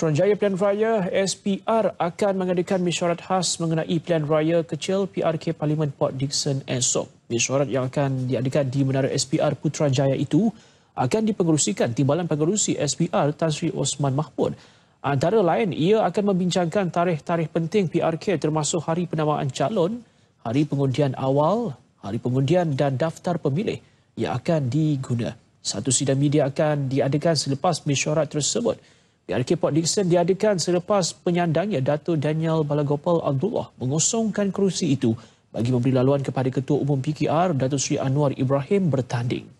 Suruhanjaya Plan Raya SPR akan mengadakan mesyuarat khas mengenai E-Plan Raya Kecil PRK Parlimen Port Dickson esok. Mesyuarat yang akan diadakan di Menara SPR Putrajaya itu akan dipengerusikan Timbalan Pengerusi SPR Tan Sri Osman Mahmud. Antara lain, ia akan membincangkan tarikh-tarikh penting PRK termasuk hari penamaan calon, hari pengundian awal, hari pengundian dan daftar pemilih yang akan diguna. Satu sidang media akan diadakan selepas mesyuarat tersebut. DRK Port Dickson diadakan selepas penyandangnya Dato Daniel Balagopal Abdullah mengosongkan kerusi itu bagi memberi laluan kepada Ketua Umum PKR Dato Sri Anwar Ibrahim bertanding.